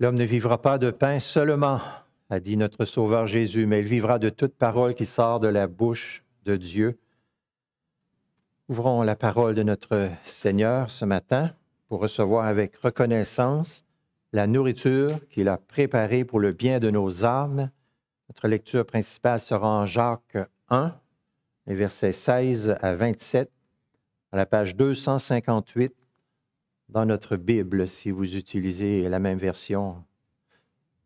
L'homme ne vivra pas de pain seulement, a dit notre Sauveur Jésus, mais il vivra de toute parole qui sort de la bouche de Dieu. Ouvrons la parole de notre Seigneur ce matin pour recevoir avec reconnaissance la nourriture qu'il a préparée pour le bien de nos âmes. Notre lecture principale sera en Jacques 1, les versets 16 à 27, à la page 258 dans notre Bible si vous utilisez la même version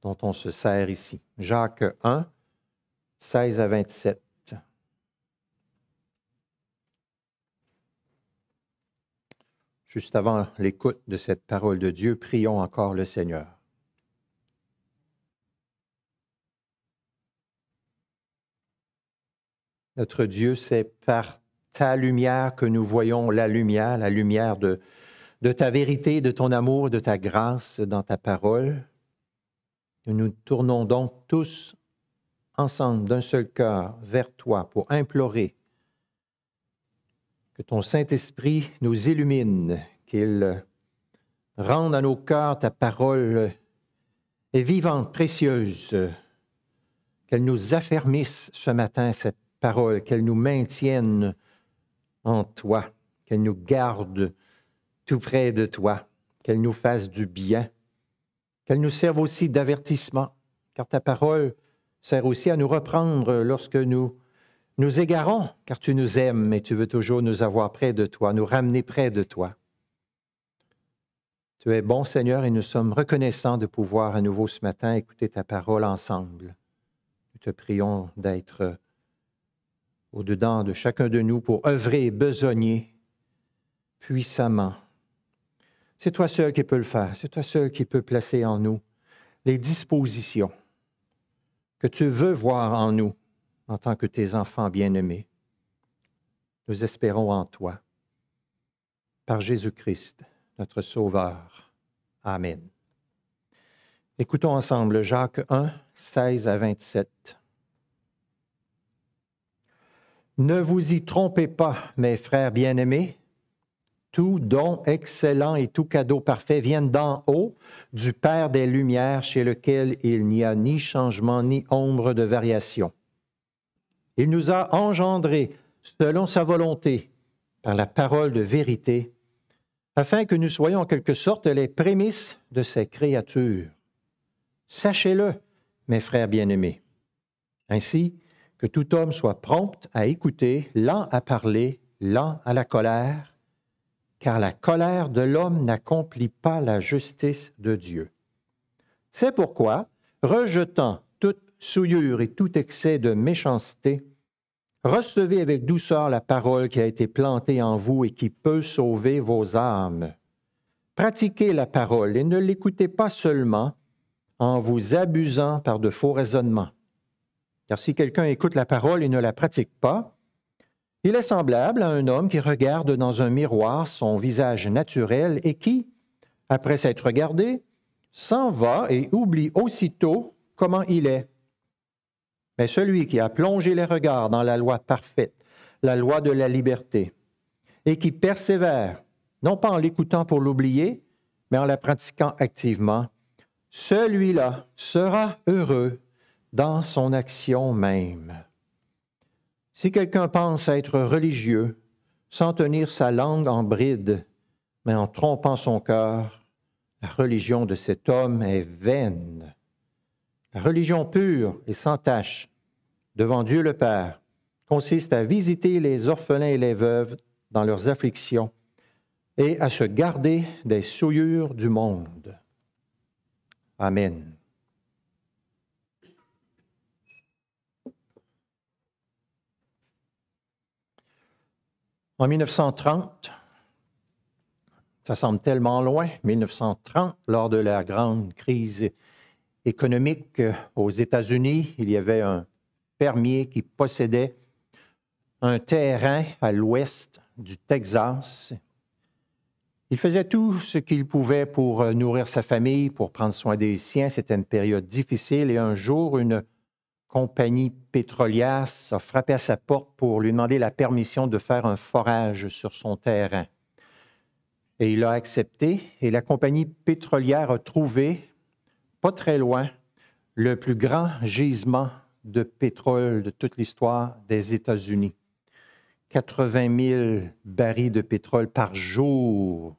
dont on se sert ici. Jacques 1, 16 à 27. Juste avant l'écoute de cette parole de Dieu, prions encore le Seigneur. Notre Dieu, c'est par ta lumière que nous voyons la lumière, la lumière de, de ta vérité, de ton amour, de ta grâce dans ta parole. Nous nous tournons donc tous ensemble d'un seul cœur vers toi pour implorer que ton Saint-Esprit nous illumine, qu'il rende à nos cœurs ta parole vivante, précieuse, qu'elle nous affermisse ce matin cette parole, qu'elle nous maintienne en toi, qu'elle nous garde tout près de toi, qu'elle nous fasse du bien, qu'elle nous serve aussi d'avertissement, car ta parole sert aussi à nous reprendre lorsque nous nous égarons, car tu nous aimes et tu veux toujours nous avoir près de toi, nous ramener près de toi. Tu es bon Seigneur et nous sommes reconnaissants de pouvoir à nouveau ce matin écouter ta parole ensemble. Nous te prions d'être au-dedans de chacun de nous pour œuvrer et besogner puissamment c'est toi seul qui peux le faire. C'est toi seul qui peux placer en nous les dispositions que tu veux voir en nous en tant que tes enfants bien-aimés. Nous espérons en toi. Par Jésus-Christ, notre Sauveur. Amen. Écoutons ensemble Jacques 1, 16 à 27. Ne vous y trompez pas, mes frères bien-aimés tout don excellent et tout cadeau parfait viennent d'en haut, du Père des Lumières, chez lequel il n'y a ni changement ni ombre de variation. Il nous a engendrés selon sa volonté, par la parole de vérité, afin que nous soyons en quelque sorte les prémices de ses créatures. Sachez-le, mes frères bien-aimés. Ainsi, que tout homme soit prompt à écouter, lent à parler, lent à la colère, car la colère de l'homme n'accomplit pas la justice de Dieu. C'est pourquoi, rejetant toute souillure et tout excès de méchanceté, recevez avec douceur la parole qui a été plantée en vous et qui peut sauver vos âmes. Pratiquez la parole et ne l'écoutez pas seulement en vous abusant par de faux raisonnements. Car si quelqu'un écoute la parole et ne la pratique pas, il est semblable à un homme qui regarde dans un miroir son visage naturel et qui, après s'être regardé, s'en va et oublie aussitôt comment il est. Mais celui qui a plongé les regards dans la loi parfaite, la loi de la liberté, et qui persévère, non pas en l'écoutant pour l'oublier, mais en la pratiquant activement, celui-là sera heureux dans son action même. Si quelqu'un pense être religieux sans tenir sa langue en bride, mais en trompant son cœur, la religion de cet homme est vaine. La religion pure et sans tache devant Dieu le Père consiste à visiter les orphelins et les veuves dans leurs afflictions et à se garder des souillures du monde. Amen. En 1930, ça semble tellement loin, 1930, lors de la grande crise économique euh, aux États-Unis, il y avait un fermier qui possédait un terrain à l'ouest du Texas. Il faisait tout ce qu'il pouvait pour euh, nourrir sa famille, pour prendre soin des siens. C'était une période difficile et un jour, une compagnie pétrolière a frappé à sa porte pour lui demander la permission de faire un forage sur son terrain. Et il a accepté et la compagnie pétrolière a trouvé, pas très loin, le plus grand gisement de pétrole de toute l'histoire des États-Unis. 80 000 barils de pétrole par jour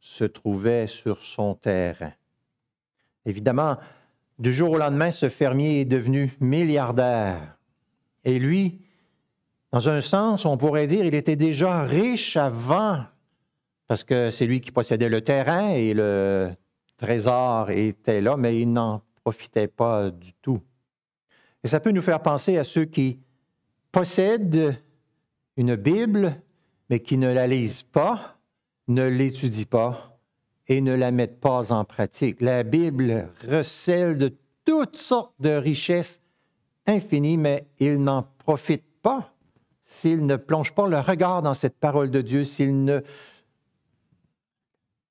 se trouvaient sur son terrain. Évidemment, du jour au lendemain, ce fermier est devenu milliardaire. Et lui, dans un sens, on pourrait dire, il était déjà riche avant, parce que c'est lui qui possédait le terrain et le trésor était là, mais il n'en profitait pas du tout. Et ça peut nous faire penser à ceux qui possèdent une Bible, mais qui ne la lisent pas, ne l'étudient pas et ne la mettent pas en pratique. La Bible recèle de toutes sortes de richesses infinies, mais ils n'en profitent pas s'ils ne plongent pas le regard dans cette parole de Dieu, s'ils ne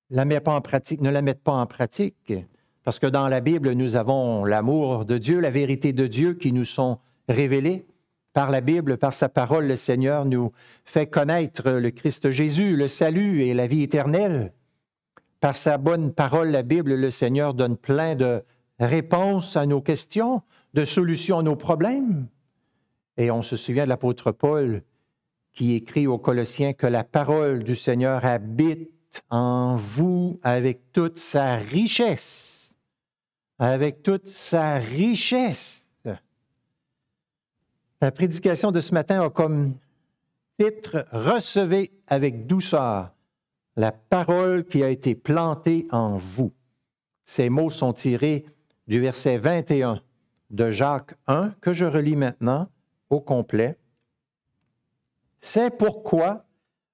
la mettent pas en pratique, ne la pas en pratique. Parce que dans la Bible, nous avons l'amour de Dieu, la vérité de Dieu qui nous sont révélées par la Bible, par sa parole, le Seigneur nous fait connaître le Christ Jésus, le salut et la vie éternelle. Par sa bonne parole, la Bible, le Seigneur donne plein de réponses à nos questions, de solutions à nos problèmes. Et on se souvient de l'apôtre Paul qui écrit aux Colossiens que la parole du Seigneur habite en vous avec toute sa richesse, avec toute sa richesse. La prédication de ce matin a comme titre Recevez avec douceur la parole qui a été plantée en vous. Ces mots sont tirés du verset 21 de Jacques 1 que je relis maintenant au complet. C'est pourquoi,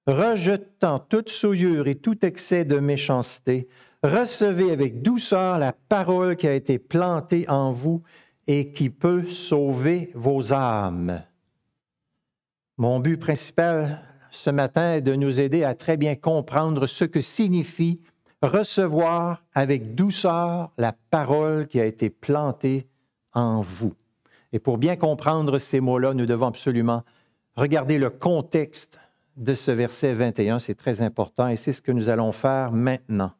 rejetant toute souillure et tout excès de méchanceté, recevez avec douceur la parole qui a été plantée en vous et qui peut sauver vos âmes. Mon but principal ce matin est de nous aider à très bien comprendre ce que signifie recevoir avec douceur la parole qui a été plantée en vous. Et pour bien comprendre ces mots-là, nous devons absolument regarder le contexte de ce verset 21. C'est très important et c'est ce que nous allons faire maintenant.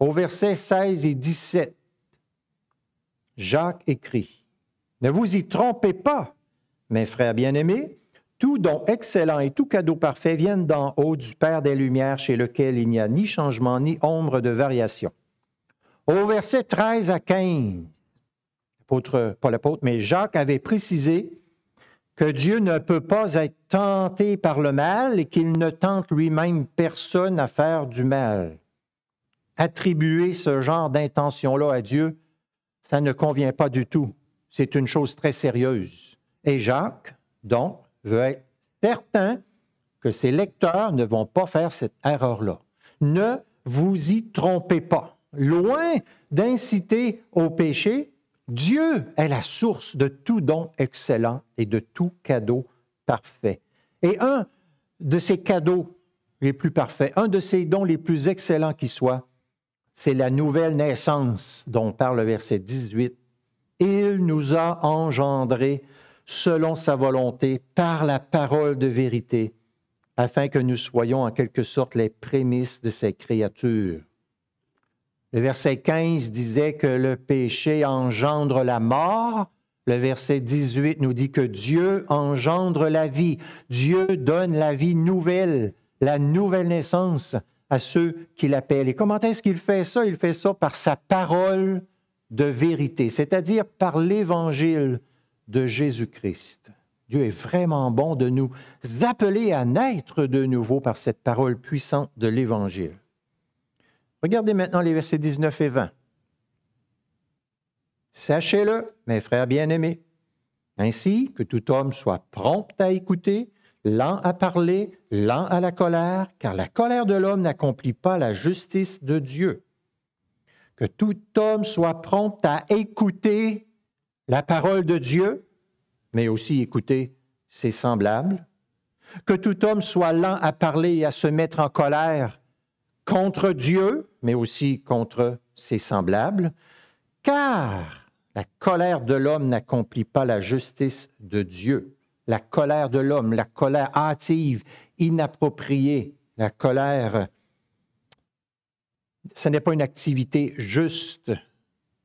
Au verset 16 et 17, Jacques écrit, Ne vous y trompez pas, mes frères bien-aimés, tout don excellent et tout cadeau parfait viennent d'en haut du Père des Lumières chez lequel il n'y a ni changement ni ombre de variation. Au verset 13 à 15, pas l'apôtre, mais Jacques avait précisé que Dieu ne peut pas être tenté par le mal et qu'il ne tente lui-même personne à faire du mal. Attribuer ce genre d'intention-là à Dieu, ça ne convient pas du tout. C'est une chose très sérieuse. Et Jacques, donc, veux être certain que ces lecteurs ne vont pas faire cette erreur-là. Ne vous y trompez pas. Loin d'inciter au péché, Dieu est la source de tout don excellent et de tout cadeau parfait. Et un de ces cadeaux les plus parfaits, un de ces dons les plus excellents qui soit, c'est la nouvelle naissance dont parle le verset 18. Il nous a engendrés selon sa volonté, par la parole de vérité, afin que nous soyons en quelque sorte les prémices de ses créatures. Le verset 15 disait que le péché engendre la mort. Le verset 18 nous dit que Dieu engendre la vie. Dieu donne la vie nouvelle, la nouvelle naissance à ceux qui l'appellent. Et comment est-ce qu'il fait ça? Il fait ça par sa parole de vérité, c'est-à-dire par l'évangile de Jésus-Christ. Dieu est vraiment bon de nous appeler à naître de nouveau par cette parole puissante de l'Évangile. Regardez maintenant les versets 19 et 20. Sachez-le, mes frères bien-aimés, ainsi que tout homme soit prompt à écouter, lent à parler, lent à la colère, car la colère de l'homme n'accomplit pas la justice de Dieu. Que tout homme soit prompt à écouter, la parole de Dieu, mais aussi écouter ses semblables, que tout homme soit lent à parler et à se mettre en colère contre Dieu, mais aussi contre ses semblables, car la colère de l'homme n'accomplit pas la justice de Dieu. La colère de l'homme, la colère hâtive, inappropriée, la colère, ce n'est pas une activité juste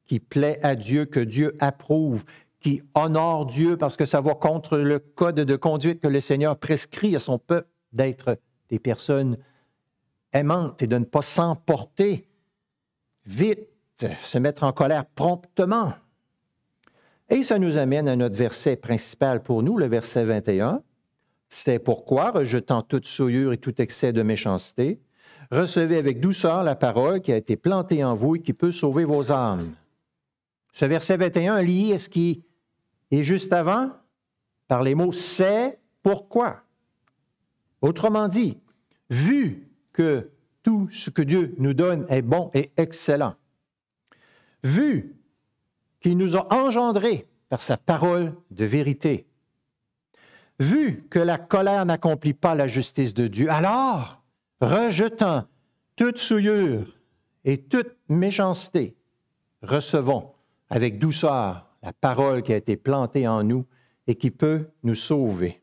qui plaît à Dieu, que Dieu approuve, qui honore Dieu parce que ça va contre le code de conduite que le Seigneur prescrit à son peuple d'être des personnes aimantes et de ne pas s'emporter vite, se mettre en colère promptement. Et ça nous amène à notre verset principal pour nous, le verset 21. C'est pourquoi, rejetant toute souillure et tout excès de méchanceté, recevez avec douceur la parole qui a été plantée en vous et qui peut sauver vos âmes. Ce verset 21 est lié à ce qui est juste avant par les mots c'est pourquoi. Autrement dit, vu que tout ce que Dieu nous donne est bon et excellent, vu qu'il nous a engendrés par sa parole de vérité, vu que la colère n'accomplit pas la justice de Dieu, alors, rejetant toute souillure et toute méchanceté, recevons avec douceur la parole qui a été plantée en nous et qui peut nous sauver.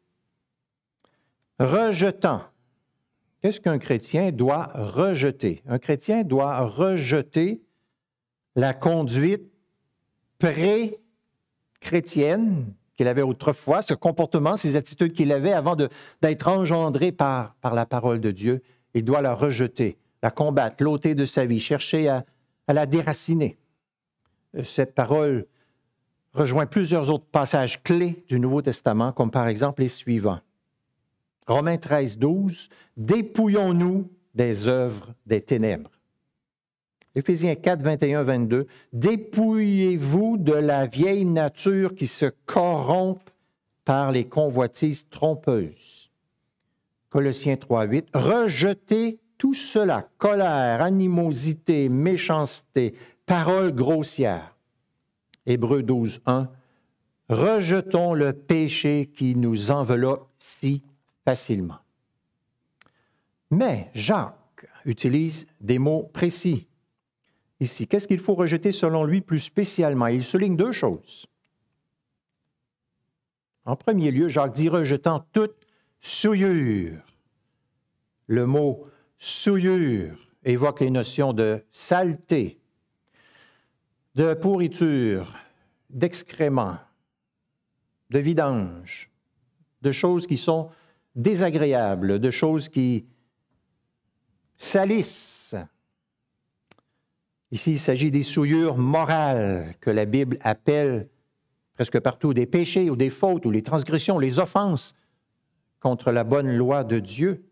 Rejetant. Qu'est-ce qu'un chrétien doit rejeter? Un chrétien doit rejeter la conduite pré-chrétienne qu'il avait autrefois, ce comportement, ces attitudes qu'il avait avant d'être engendré par, la parole de Dieu. Il doit la rejeter, la combattre, l'ôter de sa vie, chercher à la déraciner. Euh, cette parole rejoint plusieurs autres passages clés du Nouveau Testament, comme par exemple les suivants. Romains 13, 12, Dépouillons-nous des œuvres des ténèbres. Éphésiens 4, 21, 22, Dépouillez-vous de la vieille nature qui se corrompt par les convoitises trompeuses. Colossiens 3, 8, Rejetez tout cela, colère, animosité, méchanceté, Parole grossière, Hébreu 12, 1. Rejetons le péché qui nous enveloppe si facilement. Mais Jacques utilise des mots précis. Ici, qu'est-ce qu'il faut rejeter selon lui plus spécialement Il souligne deux choses. En premier lieu, Jacques dit rejetant toute souillure. Le mot souillure évoque les notions de saleté, de pourriture, d'excréments, de vidanges, de choses qui sont désagréables, de choses qui salissent. Ici, il s'agit des souillures morales que la Bible appelle presque partout des péchés ou des fautes ou les transgressions, les offenses contre la bonne loi de Dieu.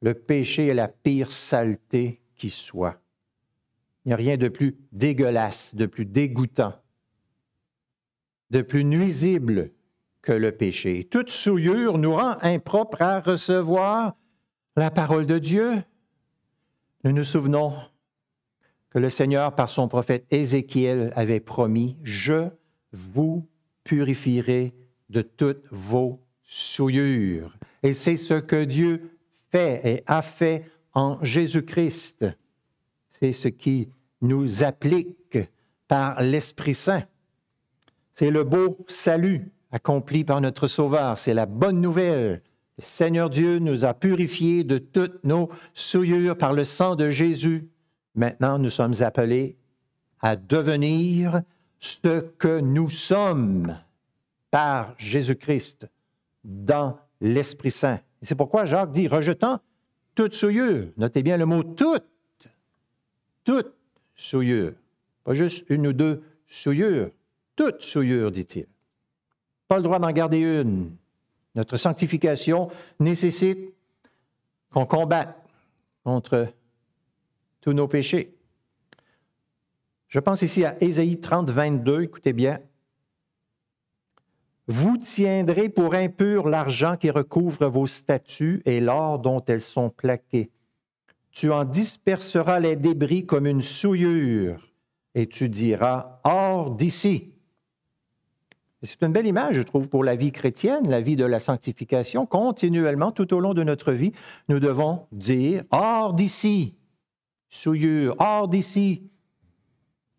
Le péché est la pire saleté qui soit. Il n'y a rien de plus dégueulasse, de plus dégoûtant, de plus nuisible que le péché. Toute souillure nous rend impropres à recevoir la parole de Dieu. Nous nous souvenons que le Seigneur, par son prophète Ézéchiel, avait promis, Je vous purifierai de toutes vos souillures. Et c'est ce que Dieu fait et a fait en Jésus-Christ. C'est ce qui nous applique par l'Esprit Saint. C'est le beau salut accompli par notre Sauveur. C'est la bonne nouvelle. Le Seigneur Dieu nous a purifiés de toutes nos souillures par le sang de Jésus. Maintenant, nous sommes appelés à devenir ce que nous sommes par Jésus-Christ dans l'Esprit Saint. C'est pourquoi Jacques dit, rejetant toutes souillures, notez bien le mot toute, toute, souillure. Pas juste une ou deux souillures. Toutes souillures, dit-il. Pas le droit d'en garder une. Notre sanctification nécessite qu'on combatte contre tous nos péchés. Je pense ici à Ésaïe 30, 22, écoutez bien. Vous tiendrez pour impur l'argent qui recouvre vos statues et l'or dont elles sont plaquées. Tu en disperseras les débris comme une souillure, et tu diras, hors d'ici. C'est une belle image, je trouve, pour la vie chrétienne, la vie de la sanctification. Continuellement, tout au long de notre vie, nous devons dire hors d'ici, souillure, hors d'ici,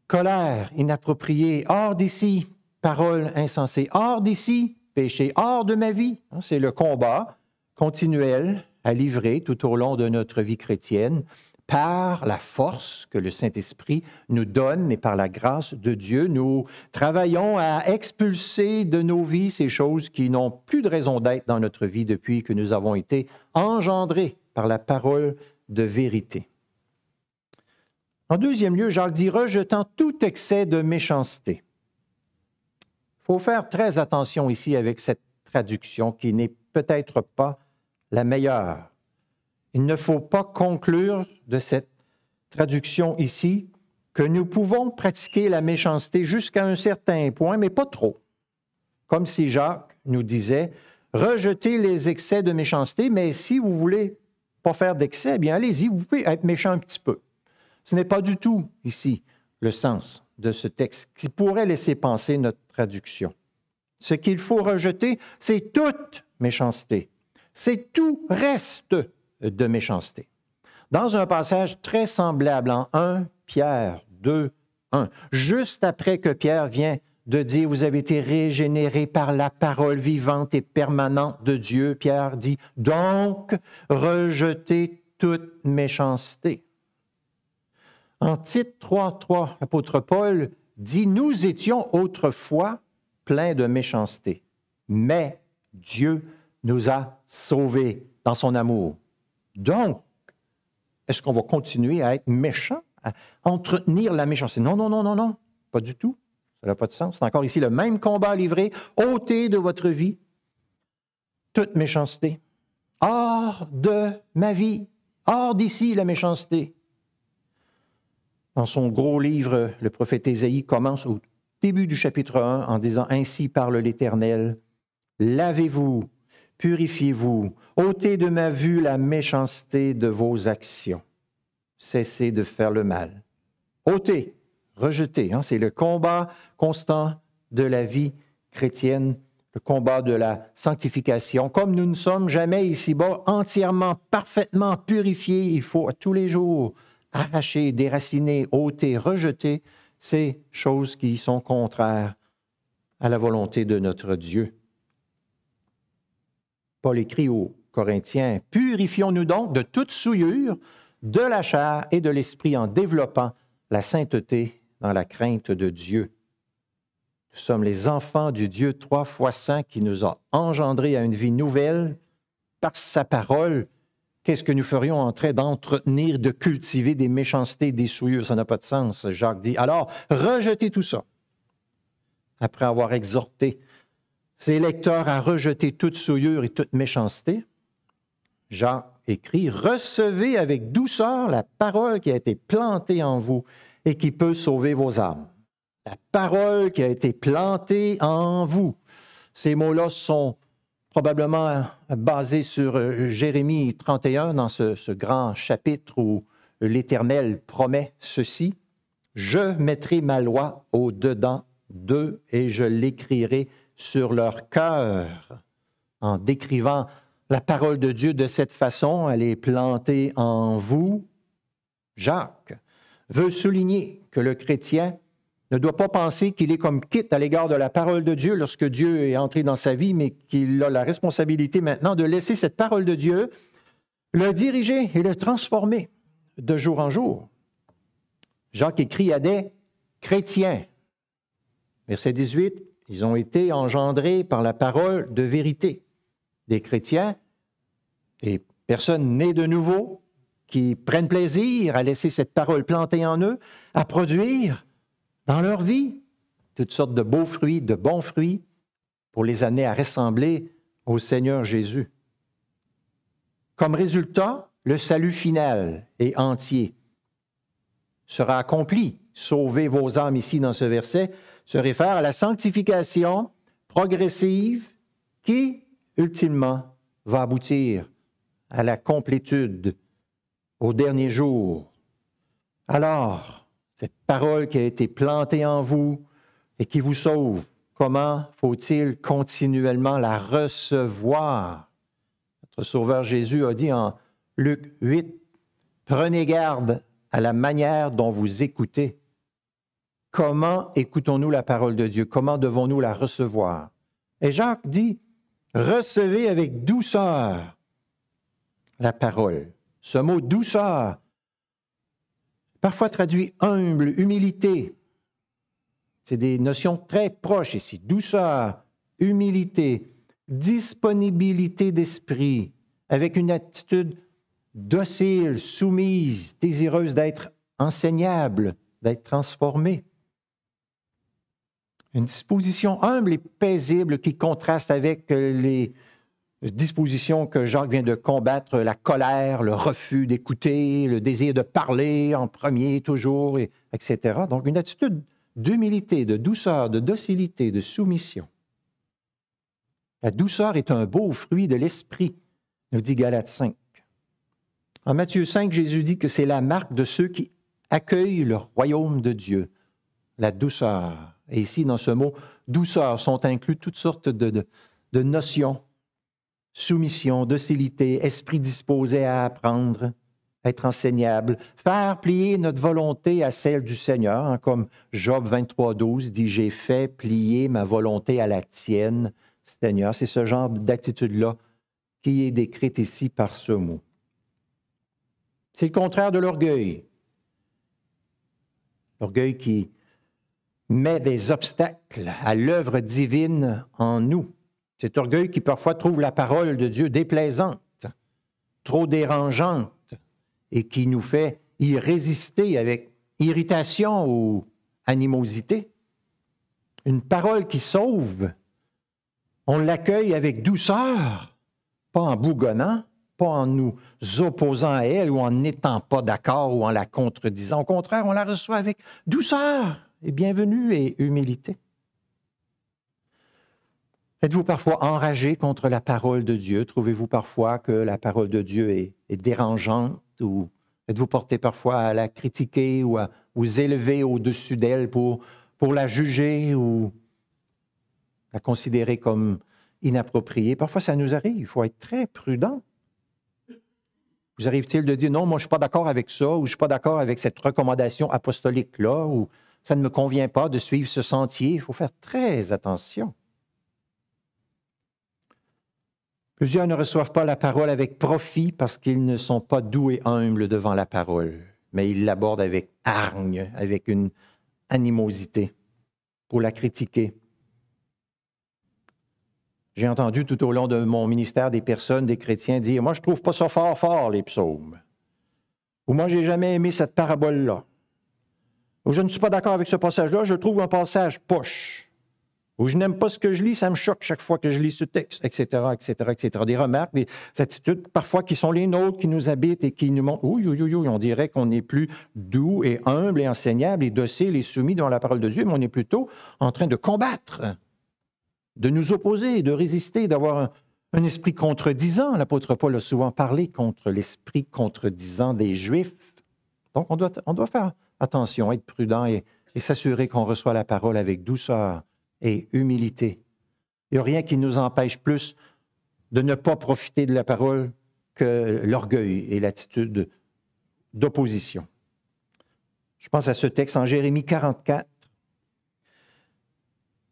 colère inappropriée, hors d'ici, parole insensée, hors d'ici, péché, hors de ma vie. Hein, c'est le combat continuel à livrer tout au long de notre vie chrétienne par la force que le Saint-Esprit nous donne et par la grâce de Dieu. Nous travaillons à expulser de nos vies ces choses qui n'ont plus de raison d'être dans notre vie depuis que nous avons été engendrés par la parole de vérité. En deuxième lieu, Jacques dit rejetant tout excès de méchanceté. Il faut faire très attention ici avec cette traduction qui n'est peut-être pas la meilleure. Il ne faut pas conclure de cette traduction ici que nous pouvons pratiquer la méchanceté jusqu'à un certain point, mais pas trop. Comme si Jacques nous disait, rejetez les excès de méchanceté, mais si vous voulez pas faire d'excès, eh bien allez-y, vous pouvez être méchant un petit peu. Ce n'est pas du tout ici le sens de ce texte qui pourrait laisser penser notre traduction. Ce qu'il faut rejeter, c'est toute méchanceté, c'est tout reste de méchanceté. Dans un passage très semblable en 1 Pierre 2, 1, juste après que Pierre vient de dire vous avez été régénérés par la parole vivante et permanente de Dieu, Pierre dit donc rejetez toute méchanceté. En titre 3, 3, l'apôtre Paul dit nous étions autrefois pleins de méchanceté, mais Dieu nous a sauvés dans son amour. Donc, est-ce qu'on va continuer à être méchant, à entretenir la méchanceté? Non, non, non, non, non, pas du tout. Ça n'a pas de sens. C'est encore ici le même combat livré. livrer. de votre vie toute méchanceté. Hors de ma vie, hors d'ici la méchanceté. Dans son gros livre, le prophète Ésaïe commence au début du chapitre 1 en disant Ainsi parle l'Éternel, lavez-vous Purifiez-vous, ôtez de ma vue la méchanceté de vos actions. Cessez de faire le mal. Ôtez, rejetez, hein, c'est le combat constant de la vie chrétienne, le combat de la sanctification. Comme nous ne sommes jamais ici-bas entièrement, parfaitement purifiés, il faut tous les jours arracher, déraciner, ôter, rejeter ces choses qui sont contraires à la volonté de notre Dieu. Paul écrit aux Corinthiens, Purifions-nous donc de toute souillure, de la chair et de l'esprit en développant la sainteté dans la crainte de Dieu. Nous sommes les enfants du Dieu trois fois saint qui nous a engendrés à une vie nouvelle par sa parole. Qu'est-ce que nous ferions en train d'entretenir, de cultiver des méchancetés, des souillures Ça n'a pas de sens, Jacques dit. Alors, rejetez tout ça. Après avoir exhorté ces lecteurs à rejeter toute souillure et toute méchanceté. Jean écrit, recevez avec douceur la parole qui a été plantée en vous et qui peut sauver vos âmes. La parole qui a été plantée en vous. Ces mots-là sont probablement basés sur euh, Jérémie 31 dans ce, ce grand chapitre où l'Éternel promet ceci. Je mettrai ma loi au dedans d'eux et je l'écrirai sur leur cœur en décrivant la parole de Dieu de cette façon, elle est plantée en vous. Jacques veut souligner que le chrétien ne doit pas penser qu'il est comme quitte à l'égard de la parole de Dieu lorsque Dieu est entré dans sa vie, mais qu'il a la responsabilité maintenant de laisser cette parole de Dieu le diriger et le transformer de jour en jour. Jacques écrit à des chrétiens. Verset 18, ils ont été engendrés par la parole de vérité des chrétiens et personnes nées de nouveau qui prennent plaisir à laisser cette parole plantée en eux, à produire dans leur vie toutes sortes de beaux fruits, de bons fruits, pour les amener à ressembler au Seigneur Jésus. Comme résultat, le salut final et entier sera accompli. Sauvez vos âmes ici dans ce verset se réfère à la sanctification progressive qui, ultimement, va aboutir à la complétude au dernier jour. Alors, cette parole qui a été plantée en vous et qui vous sauve, comment faut-il continuellement la recevoir? Notre Sauveur Jésus a dit en Luc 8, Prenez garde à la manière dont vous écoutez, comment écoutons-nous la parole de Dieu? Comment devons-nous la recevoir? Et Jacques dit, recevez avec douceur la parole. Ce mot douceur, parfois traduit humble, humilité, c'est des notions très proches ici. Douceur, humilité, disponibilité d'esprit, avec une attitude docile, soumise, désireuse d'être enseignable, d'être transformée une disposition humble et paisible qui contraste avec euh, les dispositions que Jacques vient de combattre, la colère, le refus d'écouter, le désir de parler en premier toujours, etc. Donc une attitude d'humilité, de douceur, de docilité, de soumission. La douceur est un beau fruit de l'esprit, nous dit Galate 5. En Matthieu 5, Jésus dit que c'est la marque de ceux qui accueillent le royaume de Dieu, la douceur, et ici, dans ce mot douceur, sont inclus toutes sortes de, notions. Soumission, docilité, esprit disposé à apprendre, être enseignable, faire plier notre volonté à celle du Seigneur, hein, comme Job 23, 12 dit J'ai fait plier ma volonté à la tienne, Seigneur. C'est ce genre d'attitude-là qui est décrite ici par ce mot. C'est le contraire de l'orgueil. L'orgueil qui met des obstacles à l'œuvre divine en nous. Cet orgueil qui parfois trouve la parole de Dieu déplaisante, trop dérangeante, et qui nous fait y résister avec irritation ou animosité. Une parole qui sauve, on l'accueille avec douceur, pas en bougonnant, pas en nous opposant à elle ou en n'étant pas d'accord ou en la contredisant. Au contraire, on la reçoit avec douceur bienvenue et humilité. Êtes-vous parfois enragé contre la parole de Dieu? Trouvez-vous parfois que la parole de Dieu est, dérangeante ou êtes-vous porté parfois à la critiquer ou à vous élever au-dessus d'elle pour, pour la juger ou la considérer comme inappropriée? Parfois, ça nous arrive. Il faut être très prudent. Vous arrive-t-il de dire non, moi je ne suis pas d'accord avec ça ou je ne suis pas d'accord avec cette recommandation apostolique-là ou ça ne me convient pas de suivre ce sentier. Il faut faire très attention. Plusieurs ne reçoivent pas la parole avec profit parce qu'ils ne sont pas doux et humbles devant la parole, mais ils l'abordent avec hargne, avec une animosité pour la critiquer. J'ai entendu tout au long de mon ministère des personnes, des chrétiens dire Moi, je ne trouve pas ça fort, fort, les psaumes. Ou moi, j'ai jamais aimé cette parabole-là je ne suis pas d'accord avec ce passage-là, je trouve un passage poche, ou je n'aime pas ce que je lis, ça me choque chaque fois que je lis ce texte, etc., etc., etc. Des remarques, des attitudes parfois qui sont les nôtres, qui nous habitent et qui nous montrent, oui, on dirait qu'on est plus doux et humble et enseignable et docile et soumis dans la parole de Dieu, mais on est plutôt en train de combattre, de nous opposer, de résister, d'avoir un, esprit contredisant. L'apôtre Paul a souvent parlé contre l'esprit contredisant des Juifs. Donc, on doit, on doit faire attention, être prudent et, s'assurer qu'on reçoit la parole avec douceur et humilité. Il n'y a rien qui nous empêche plus de ne pas profiter de la parole que l'orgueil et l'attitude d'opposition. Je pense à ce texte en Jérémie 44.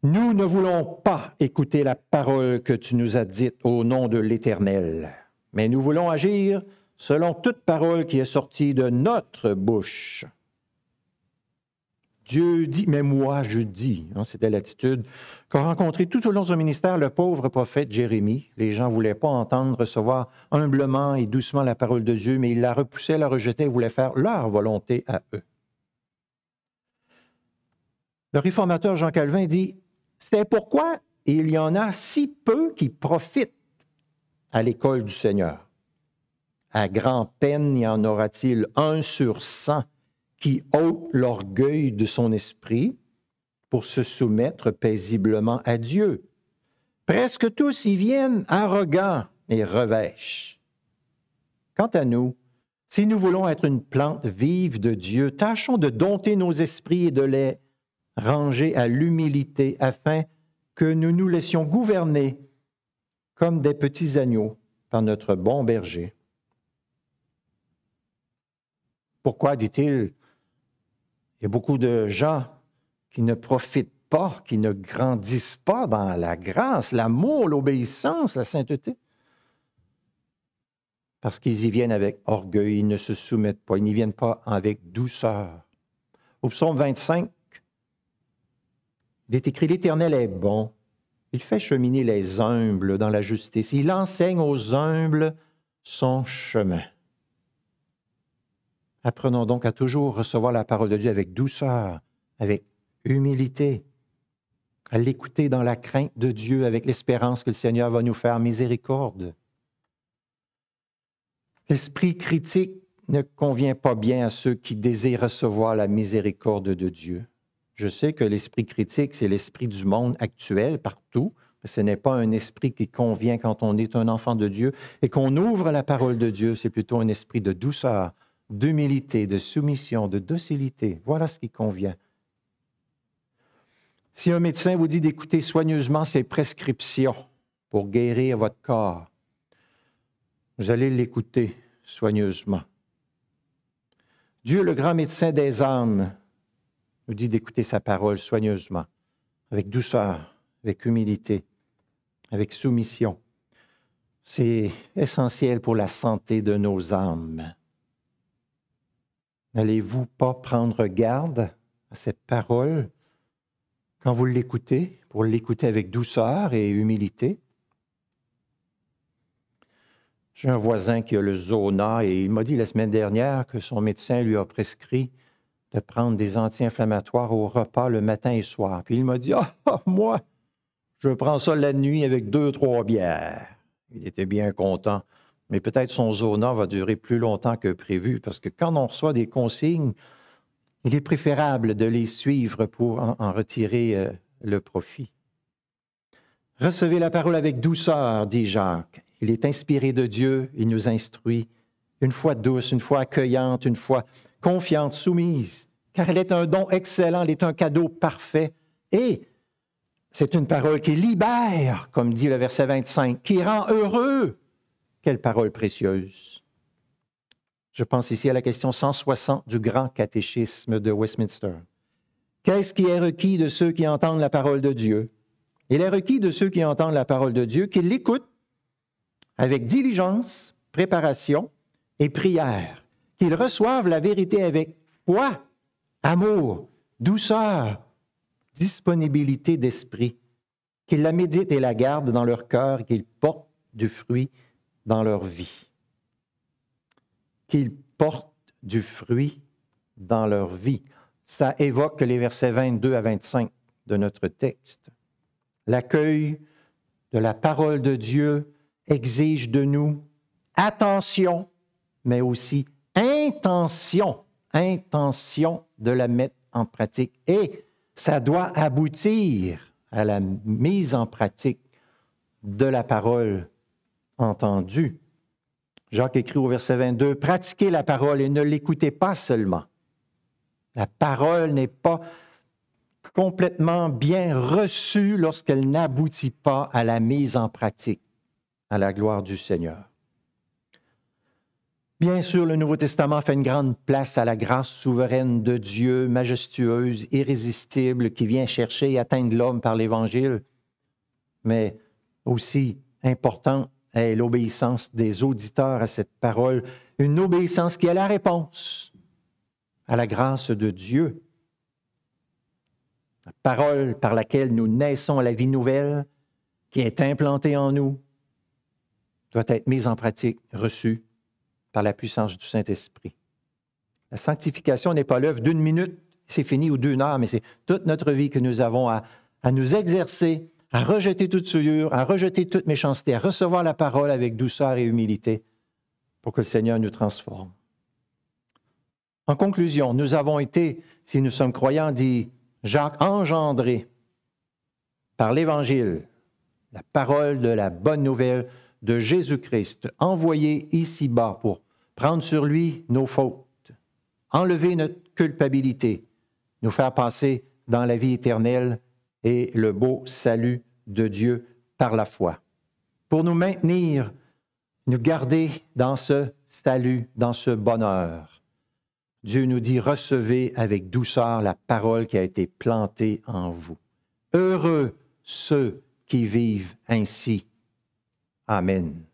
Nous ne voulons pas écouter la parole que tu nous as dite au nom de l'Éternel, mais nous voulons agir selon toute parole qui est sortie de notre bouche. Dieu dit, mais moi je dis, hein, c'était l'attitude qu'a rencontré tout au long de son ministère le pauvre prophète Jérémie. Les gens ne voulaient pas entendre recevoir humblement et doucement la parole de Dieu, mais ils la repoussaient, la rejetaient, et voulaient faire leur volonté à eux. Le réformateur Jean Calvin dit, c'est pourquoi il y en a si peu qui profitent à l'école du Seigneur. À grand peine y en aura-t-il un sur cent qui ôte l'orgueil de son esprit pour se soumettre paisiblement à Dieu. Presque tous y viennent arrogants et revêches. Quant à nous, si nous voulons être une plante vive de Dieu, tâchons de dompter nos esprits et de les ranger à l'humilité afin que nous nous laissions gouverner comme des petits agneaux par notre bon berger. Pourquoi, dit-il, il y a beaucoup de gens qui ne profitent pas, qui ne grandissent pas dans la grâce, l'amour, l'obéissance, la sainteté. Parce qu'ils y viennent avec orgueil, ils ne se soumettent pas, ils n'y viennent pas avec douceur. Au psaume 25, il est écrit L'Éternel est bon, il fait cheminer les humbles dans la justice, il enseigne aux humbles son chemin. Apprenons donc à toujours recevoir la parole de Dieu avec douceur, avec humilité, à l'écouter dans la crainte de Dieu, avec l'espérance que le Seigneur va nous faire miséricorde. L'esprit critique ne convient pas bien à ceux qui désirent recevoir la miséricorde de Dieu. Je sais que l'esprit critique, c'est l'esprit du monde actuel partout, mais ce n'est pas un esprit qui convient quand on est un enfant de Dieu et qu'on ouvre la parole de Dieu, c'est plutôt un esprit de douceur, d'humilité, de soumission, de docilité. Voilà ce qui convient. Si un médecin vous dit d'écouter soigneusement ses prescriptions pour guérir votre corps, vous allez l'écouter soigneusement. Dieu, le grand médecin des âmes, nous dit d'écouter sa parole soigneusement, avec douceur, avec humilité, avec soumission. C'est essentiel pour la santé de nos âmes. N'allez-vous pas prendre garde à cette parole quand vous l'écoutez, pour l'écouter avec douceur et humilité? J'ai un voisin qui a le zona et il m'a dit la semaine dernière que son médecin lui a prescrit de prendre des anti-inflammatoires au repas le matin et soir. Puis il m'a dit Ah, ah moi, je prends ça la nuit avec deux, trois bières. Il était bien content mais peut-être son zona va durer plus longtemps que prévu, parce que quand on reçoit des consignes, il est préférable de les suivre pour en, retirer euh, le profit. Recevez la parole avec douceur, dit Jacques. Il est inspiré de Dieu, il nous instruit, une fois douce, une fois accueillante, une fois confiante, soumise, car elle est un don excellent, elle est un cadeau parfait, et c'est une parole qui libère, comme dit le verset 25, qui rend heureux. Quelle parole précieuse. Je pense ici à la question 160 du grand catéchisme de Westminster. Qu'est-ce qui est requis de ceux qui entendent la parole de Dieu? Il est requis de ceux qui entendent la parole de Dieu qu'ils l'écoutent avec diligence, préparation et prière, qu'ils reçoivent la vérité avec foi, amour, douceur, disponibilité d'esprit, qu'ils la méditent et la gardent dans leur cœur qu'ils portent du fruit dans leur vie, qu'ils portent du fruit dans leur vie. Ça évoque les versets 22 à 25 de notre texte. L'accueil de la parole de Dieu exige de nous attention, mais aussi intention, intention de la mettre en pratique. Et ça doit aboutir à la mise en pratique de la parole entendu. Jacques écrit au verset 22, pratiquez la parole et ne l'écoutez pas seulement. La parole n'est pas complètement bien reçue lorsqu'elle n'aboutit pas à la mise en pratique, à la gloire du Seigneur. Bien sûr, le Nouveau Testament fait une grande place à la grâce souveraine de Dieu, majestueuse, irrésistible, qui vient chercher et atteindre l'homme par l'Évangile, mais aussi important l'obéissance des auditeurs à cette parole, une obéissance qui est la réponse à la grâce de Dieu. La parole par laquelle nous naissons à la vie nouvelle, qui est implantée en nous, doit être mise en pratique, reçue par la puissance du Saint-Esprit. La sanctification n'est pas l'œuvre d'une minute, c'est fini, ou d'une heure, mais c'est toute notre vie que nous avons à, à nous exercer à rejeter toute souillure, à rejeter toute méchanceté, à recevoir la parole avec douceur et humilité pour que le Seigneur nous transforme. En conclusion, nous avons été, si nous sommes croyants, dit Jacques, engendrés par l'Évangile, la parole de la bonne nouvelle de Jésus-Christ, envoyé ici-bas pour prendre sur lui nos fautes, enlever notre culpabilité, nous faire passer dans la vie éternelle et le beau salut de Dieu par la foi. Pour nous maintenir, nous garder dans ce salut, dans ce bonheur, Dieu nous dit, recevez avec douceur la parole qui a été plantée en vous. Heureux ceux qui vivent ainsi. Amen.